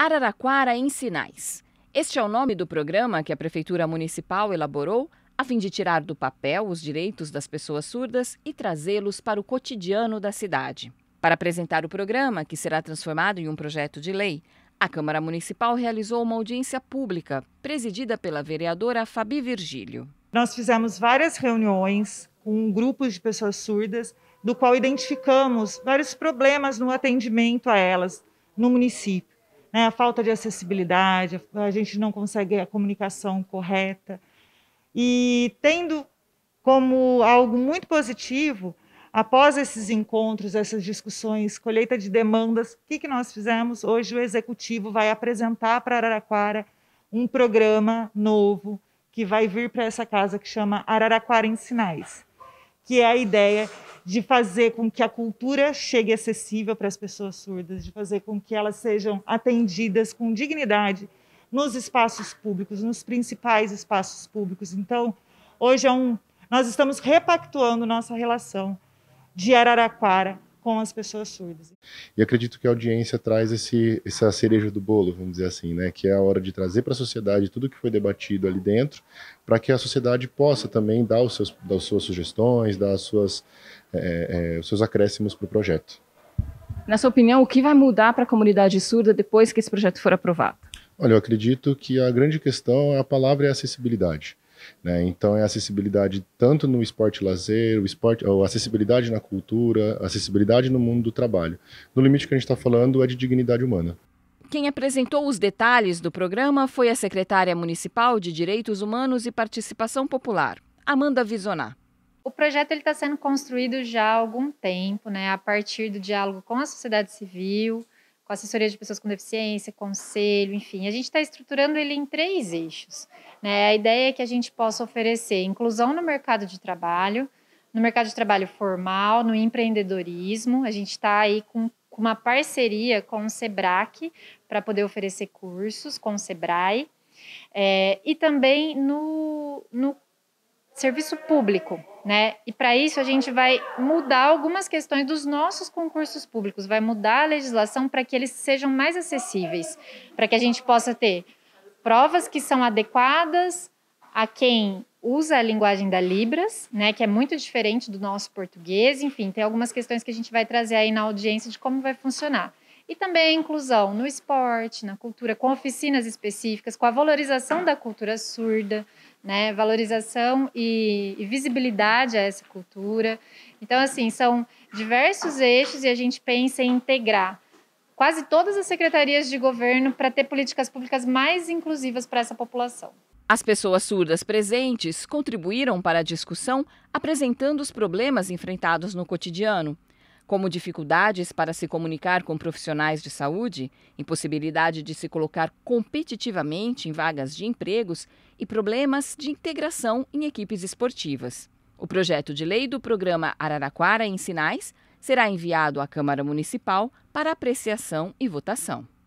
Araraquara em Sinais. Este é o nome do programa que a Prefeitura Municipal elaborou a fim de tirar do papel os direitos das pessoas surdas e trazê-los para o cotidiano da cidade. Para apresentar o programa, que será transformado em um projeto de lei, a Câmara Municipal realizou uma audiência pública, presidida pela vereadora Fabi Virgílio. Nós fizemos várias reuniões com grupos de pessoas surdas, do qual identificamos vários problemas no atendimento a elas no município né? a falta de acessibilidade, a gente não consegue a comunicação correta. E tendo como algo muito positivo, após esses encontros, essas discussões, colheita de demandas, o que, que nós fizemos? Hoje o executivo vai apresentar para Araraquara um programa novo que vai vir para essa casa que chama Araraquara em Sinais, que é a ideia de fazer com que a cultura chegue acessível para as pessoas surdas, de fazer com que elas sejam atendidas com dignidade nos espaços públicos, nos principais espaços públicos. Então, hoje é um, nós estamos repactuando nossa relação de Araraquara com as pessoas surdas. E acredito que a audiência traz esse, essa cereja do bolo, vamos dizer assim, né? que é a hora de trazer para a sociedade tudo que foi debatido ali dentro, para que a sociedade possa também dar, os seus, dar as suas sugestões, dar as suas, é, é, é os seus acréscimos para o projeto. Na sua opinião, o que vai mudar para a comunidade surda depois que esse projeto for aprovado? Olha, eu acredito que a grande questão, é a palavra acessibilidade. Né? Então é acessibilidade tanto no esporte lazer, o esporte, ou acessibilidade na cultura, acessibilidade no mundo do trabalho. No limite que a gente está falando é de dignidade humana. Quem apresentou os detalhes do programa foi a secretária municipal de Direitos Humanos e Participação Popular, Amanda Visoná. O projeto está sendo construído já há algum tempo, né, a partir do diálogo com a sociedade civil, com assessoria de pessoas com deficiência, conselho, enfim. A gente está estruturando ele em três eixos. Né? A ideia é que a gente possa oferecer inclusão no mercado de trabalho, no mercado de trabalho formal, no empreendedorismo. A gente está aí com uma parceria com o SEBRAC para poder oferecer cursos com o SEBRAE. É, e também no, no serviço público, né? E para isso a gente vai mudar algumas questões dos nossos concursos públicos, vai mudar a legislação para que eles sejam mais acessíveis, para que a gente possa ter provas que são adequadas a quem usa a linguagem da Libras, né, que é muito diferente do nosso português, enfim, tem algumas questões que a gente vai trazer aí na audiência de como vai funcionar e também a inclusão no esporte, na cultura, com oficinas específicas, com a valorização da cultura surda, né? valorização e, e visibilidade a essa cultura. Então, assim, são diversos eixos e a gente pensa em integrar quase todas as secretarias de governo para ter políticas públicas mais inclusivas para essa população. As pessoas surdas presentes contribuíram para a discussão apresentando os problemas enfrentados no cotidiano como dificuldades para se comunicar com profissionais de saúde, impossibilidade de se colocar competitivamente em vagas de empregos e problemas de integração em equipes esportivas. O projeto de lei do programa Araraquara em Sinais será enviado à Câmara Municipal para apreciação e votação.